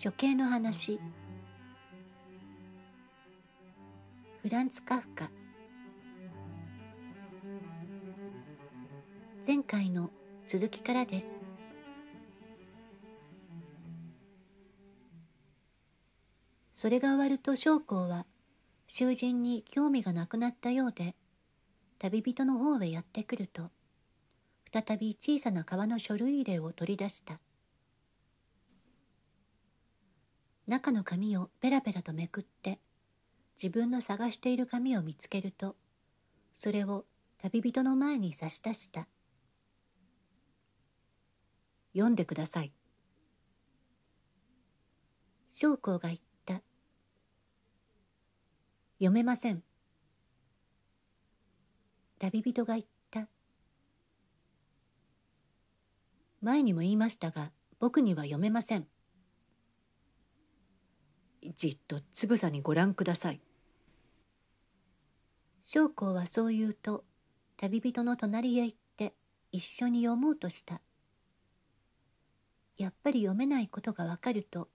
処刑の話フランツ・カフカ前回の続きからですそれが終わると将校は囚人に興味がなくなったようで旅人の方へやってくると再び小さな川の書類入れを取り出した中の紙をペラペラとめくって自分の探している紙を見つけるとそれを旅人の前に差し出した「読んでください」将校が言った「読めません」旅人が言った「前にも言いましたが僕には読めません」じっとつぶさにご覧ください。将校はそう言うと旅人の隣へ行って一緒に読もうとしたやっぱり読めないことがわかると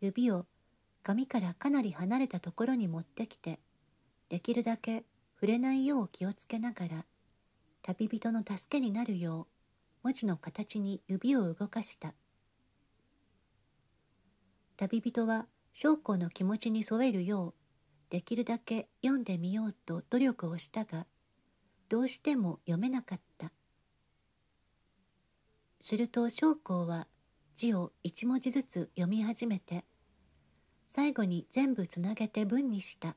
指を紙からかなり離れたところに持ってきてできるだけ触れないよう気をつけながら旅人の助けになるよう文字の形に指を動かした旅人は将校の気持ちに添えるようできるだけ読んでみようと努力をしたがどうしても読めなかったすると将校は字を一文字ずつ読み始めて最後に全部つなげて文にした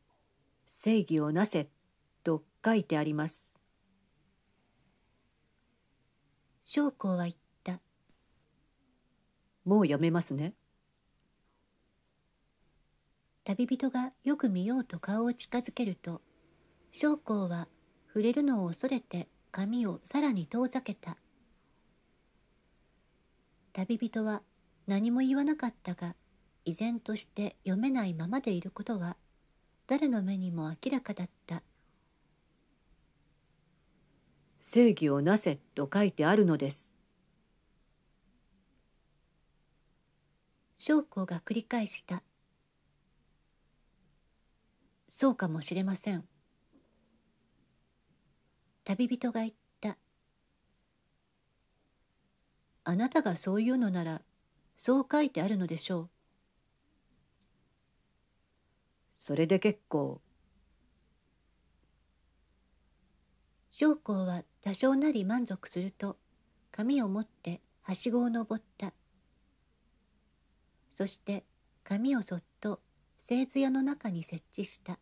「正義をなせ」と書いてあります。将校は言っもうやめますね。旅人がよく見ようと顔を近づけると将校は触れるのを恐れて髪をさらに遠ざけた旅人は何も言わなかったが依然として読めないままでいることは誰の目にも明らかだった「正義をなせ」と書いてあるのです将校が繰り返した「そうかもしれません」旅人が言った「あなたがそういうのならそう書いてあるのでしょう」それで結構将校は多少なり満足すると紙を持ってはしごを登った「そして紙をそっと製図屋の中に設置した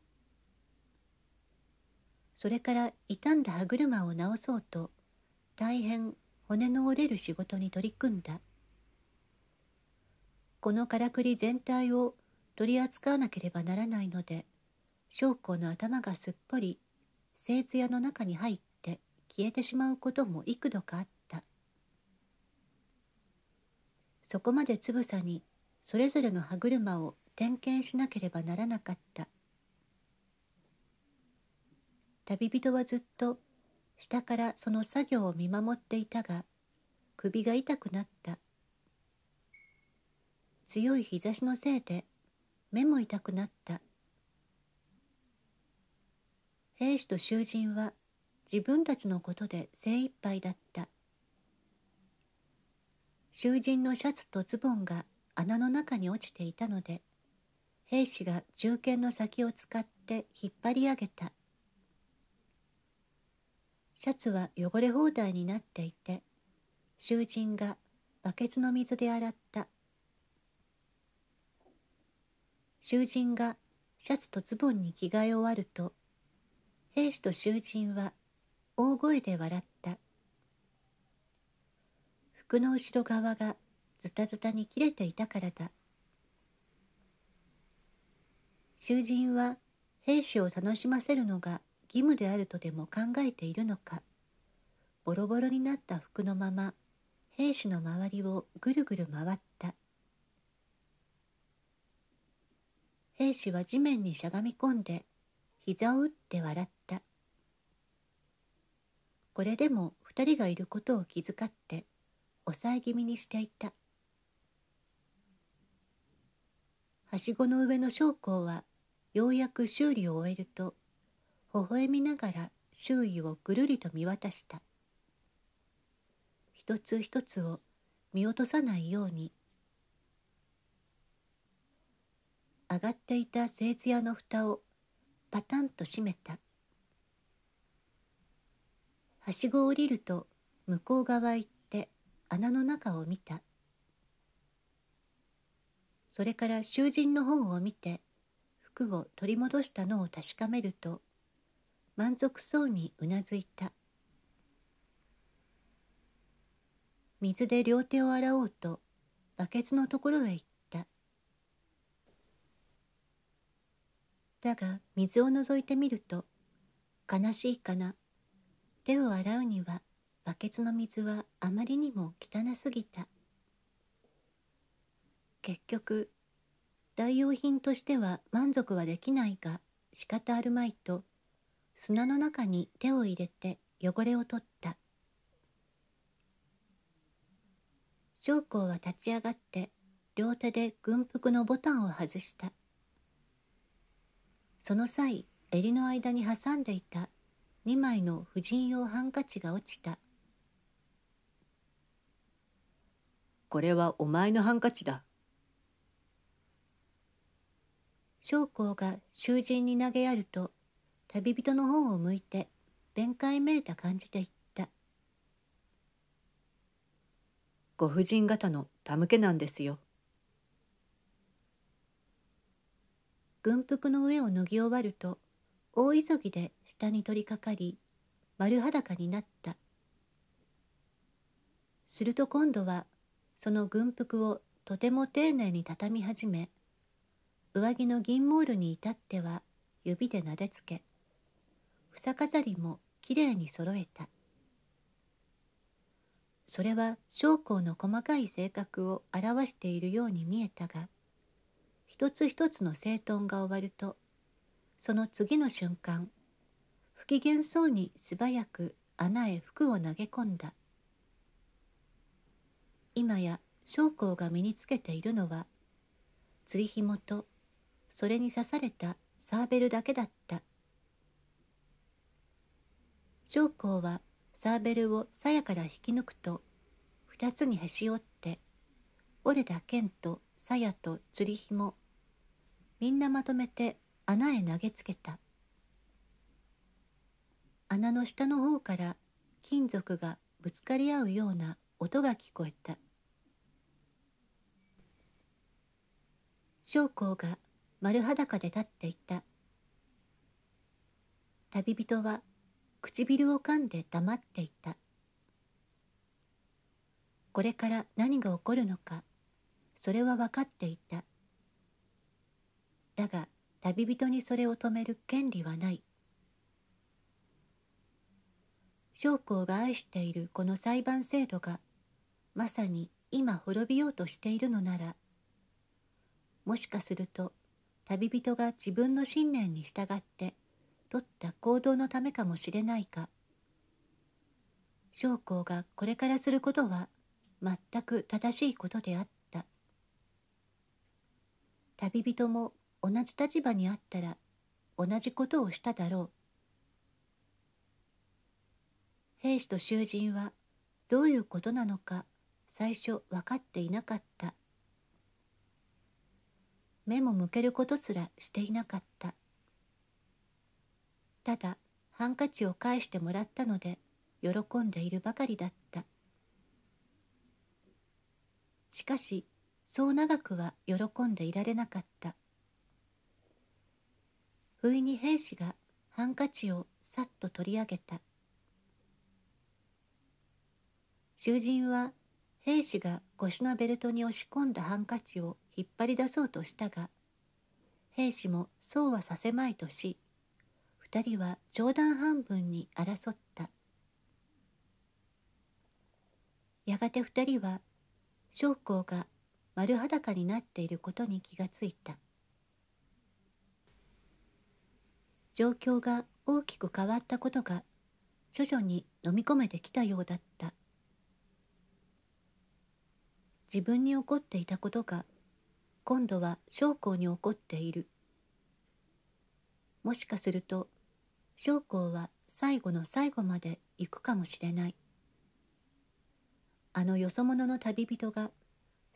それから傷んだ歯車を直そうと大変骨の折れる仕事に取り組んだこのからくり全体を取り扱わなければならないので将校の頭がすっぽり製図屋の中に入って消えてしまうことも幾度かあったそこまでつぶさにそれぞれの歯車を点検しなければならなかった旅人はずっと下からその作業を見守っていたが首が痛くなった強い日差しのせいで目も痛くなった兵士と囚人は自分たちのことで精一杯だった囚人のシャツとズボンが穴の中に落ちていたので兵士が銃剣の先を使って引っ張り上げたシャツは汚れ放題になっていて囚人がバケツの水で洗った囚人がシャツとズボンに着替え終わると兵士と囚人は大声で笑った服の後ろ側がズタズタに切れていたからだ囚人は兵士を楽しませるのが義務であるとでも考えているのかボロボロになった服のまま兵士の周りをぐるぐる回った兵士は地面にしゃがみ込んで膝を打って笑ったこれでも二人がいることを気遣って抑え気味にしていたはしごの上の将校はようやく修理を終えると微笑みながら周囲をぐるりと見渡した一つ一つを見落とさないように上がっていた製図屋の蓋をパタンと閉めたはしごを降りると向こう側行って穴の中を見た「それから囚人の方を見て服を取り戻したのを確かめると満足そうにうなずいた水で両手を洗おうとバケツのところへ行っただが水を覗いてみると悲しいかな手を洗うにはバケツの水はあまりにも汚すぎた結局代用品としては満足はできないが仕方あるまいと砂の中に手を入れて汚れを取った将校は立ち上がって両手で軍服のボタンを外したその際襟の間に挟んでいた2枚の婦人用ハンカチが落ちたこれはお前のハンカチだ将校が囚人に投げやると旅人の方を向いて弁解めいた感じで言った「ご婦人方のたむけなんですよ」。軍服の上を脱ぎ終わると大急ぎで下に取りかかり丸裸になったすると今度はその軍服をとても丁寧に畳み始め上着の銀モールに至っては指で撫でつけ房飾りもきれいに揃えたそれは将校の細かい性格を表しているように見えたが一つ一つの整頓が終わるとその次の瞬間不機嫌そうに素早く穴へ服を投げ込んだ今や将校が身につけているのは釣り紐とそれに刺されたサーベルだけだった将校はサーベルを鞘から引き抜くと2つにへし折って折れた剣と鞘と釣り紐みんなまとめて穴へ投げつけた穴の下の方から金属がぶつかり合うような音が聞こえた将校が丸裸で立っていた旅人は唇を噛んで黙っていたこれから何が起こるのかそれは分かっていただが旅人にそれを止める権利はない将校が愛しているこの裁判制度がまさに今滅びようとしているのならもしかすると旅人が自分の信念に従って取った行動のためかもしれないか将校がこれからすることは全く正しいことであった旅人も同じ立場にあったら同じことをしただろう兵士と囚人はどういうことなのか最初分かっていなかった目も向けることすらしていなかったただハンカチを返してもらったので喜んでいるばかりだったしかしそう長くは喜んでいられなかった不意に兵士がハンカチをさっと取り上げた囚人は兵士が腰のベルトに押し込んだハンカチを引っ張り出そうとしたが兵士もそうはさせまいとし二人は冗談半分に争ったやがて二人は将校が丸裸になっていることに気がついた状況が大きく変わったことが徐々に飲み込めてきたようだった。自分に起こっていたことが今度は将校に起こっているもしかすると将校は最後の最後まで行くかもしれないあのよそ者の旅人が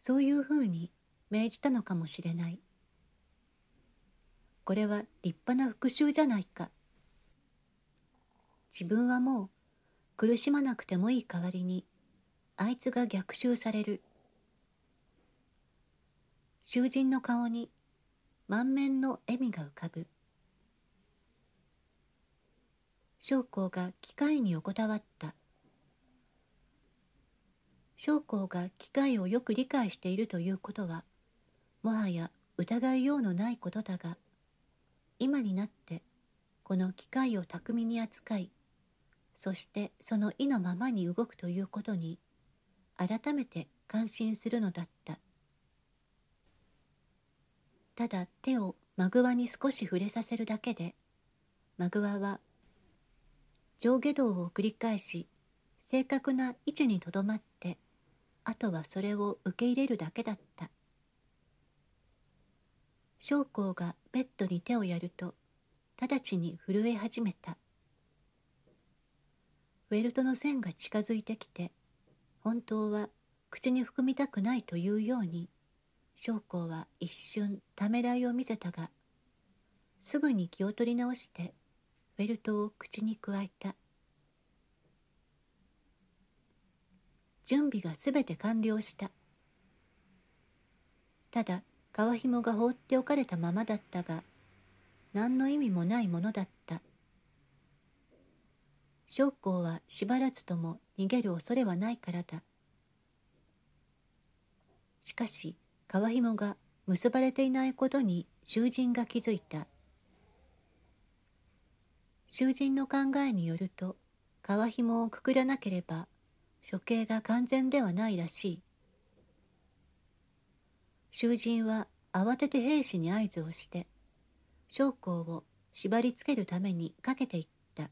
そういうふうに命じたのかもしれないこれは立派な復讐じゃないか自分はもう苦しまなくてもいい代わりにあいつが逆襲される囚人の顔に満面の笑みが浮かぶ将校が機械に横たわった将校が機械をよく理解しているということはもはや疑いようのないことだが今になってこの機械を巧みに扱いそしてその意のままに動くということに改めて感心するのだった。ただ手をマグワに少し触れさせるだけでマグワは上下動を繰り返し正確な位置にとどまってあとはそれを受け入れるだけだった将校がベッドに手をやると直ちに震え始めたウェルトの線が近づいてきて本当は口に含みたくないというように将校は一瞬ためらいを見せたがすぐに気を取り直してフェルトを口にくわえた準備がすべて完了したただ革紐が放っておかれたままだったが何の意味もないものだった将校はしばらずとも逃げる恐れはないからだしかし皮紐が結ばれていないことに囚人が気づいた囚人の考えによると皮紐をくくらなければ処刑が完全ではないらしい囚人は慌てて兵士に合図をして将校を縛りつけるためにかけていった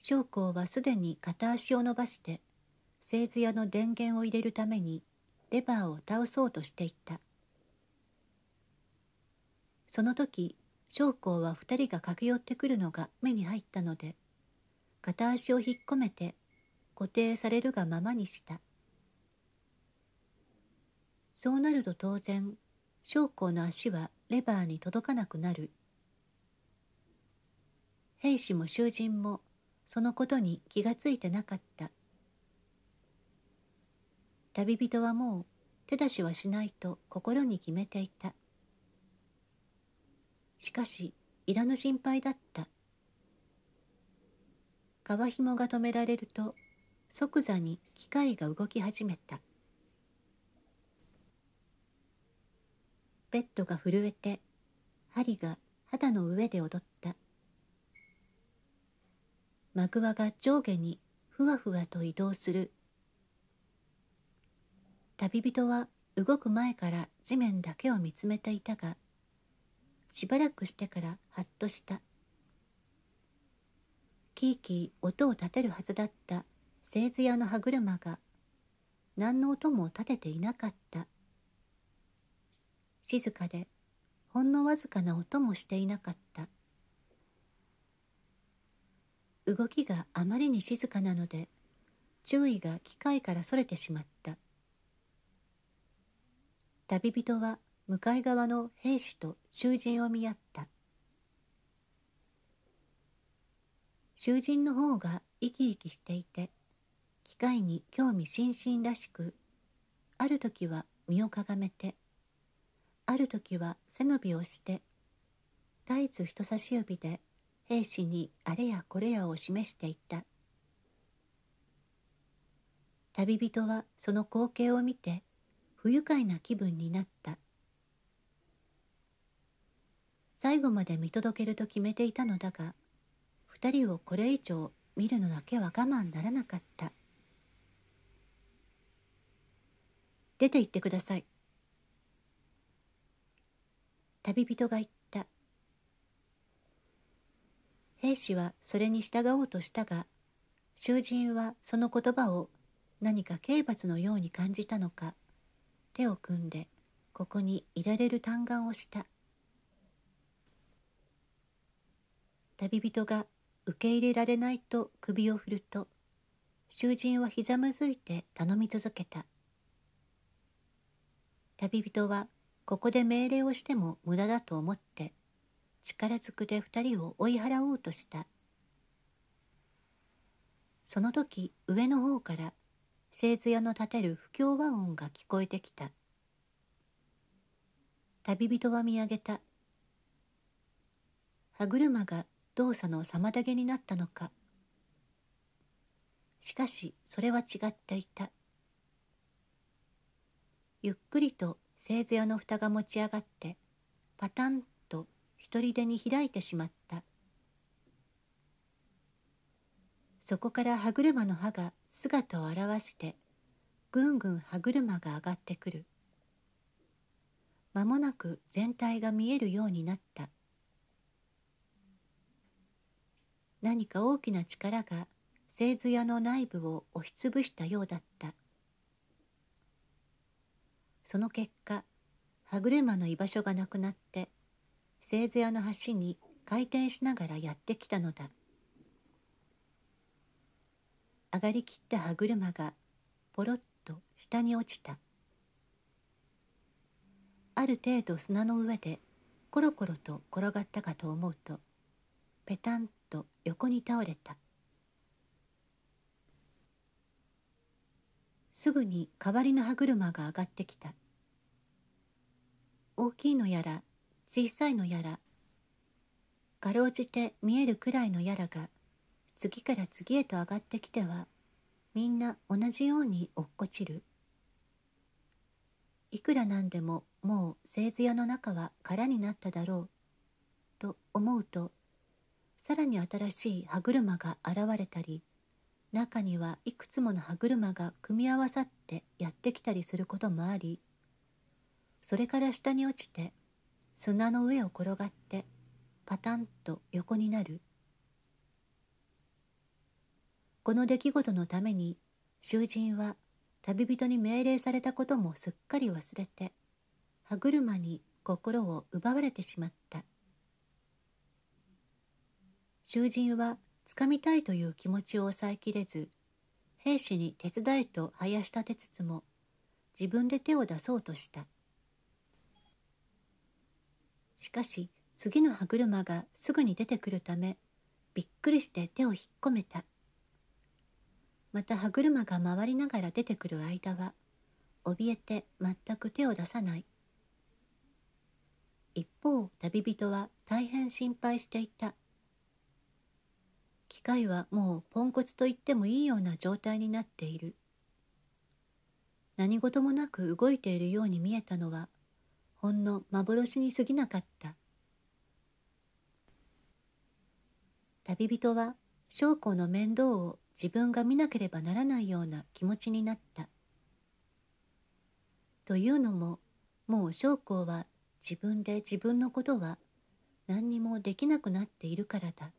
将校はすでに片足を伸ばして製図屋の電源を入れるためにレバーを倒そうとしていたその時将校は二人が駆け寄ってくるのが目に入ったので片足を引っ込めて固定されるがままにしたそうなると当然将校の足はレバーに届かなくなる兵士も囚人もそのことに気がついてなかった旅人はもう手出しはしないと心に決めていたしかしいらぬ心配だった川紐が止められると即座に機械が動き始めたベッドが震えて針が肌の上で踊ったマグワが上下にふわふわと移動する旅人は動く前から地面だけを見つめていたがしばらくしてからハッとしたキーキー音を立てるはずだった製図屋の歯車が何の音も立てていなかった静かでほんのわずかな音もしていなかった動きがあまりに静かなので注意が機械からそれてしまった旅人は向かい側の兵士と囚人を見合った。囚人の方が生き生きしていて、機械に興味津々らしく、ある時は身をかがめて、ある時は背伸びをして、絶えず人差し指で兵士にあれやこれやを示していた。旅人はその光景を見て不愉快な気分になった最後まで見届けると決めていたのだが2人をこれ以上見るのだけは我慢ならなかった出て行ってください旅人が言った兵士はそれに従おうとしたが囚人はその言葉を何か刑罰のように感じたのか手を組んでここにいられる嘆願をした旅人が受け入れられないと首を振ると囚人はひざむずいて頼み続けた旅人はここで命令をしても無駄だと思って力ずくで二人を追い払おうとしたその時上の方から「製図屋の立てる不協和音が聞こえてきた旅人は見上げた歯車が動作の妨げになったのかしかしそれは違っていたゆっくりと製図屋の蓋が持ち上がってパタンと一人でに開いてしまったそこから歯車の歯が姿を現してぐんぐん歯車が上がってくる間もなく全体が見えるようになった何か大きな力が製図屋の内部を押しつぶしたようだったその結果歯車の居場所がなくなって製図屋の橋に回転しながらやってきたのだ上がりきった歯車がポロッと下に落ちたある程度砂の上でコロコロと転がったかと思うとペタンと横に倒れたすぐに代わりの歯車が上がってきた大きいのやら小さいのやらかろうじて見えるくらいのやらが次から次へと上がってきてはみんな同じように落っこちるいくらなんでももう製図屋の中は空になっただろうと思うとさらに新しい歯車が現れたり中にはいくつもの歯車が組み合わさってやってきたりすることもありそれから下に落ちて砂の上を転がってパタンと横になるこの出来事のために囚人は旅人に命令されたこともすっかり忘れて歯車に心を奪われてしまった囚人はつかみたいという気持ちを抑えきれず兵士に手伝えと生やし立てつつも自分で手を出そうとしたしかし次の歯車がすぐに出てくるためびっくりして手を引っ込めたまた歯車が回りながら出てくる間は怯えて全く手を出さない一方旅人は大変心配していた機械はもうポンコツと言ってもいいような状態になっている何事もなく動いているように見えたのはほんの幻に過ぎなかった旅人は将校の面倒を自分が見なければならないような気持ちになった。というのももう将校は自分で自分のことは何にもできなくなっているからだ。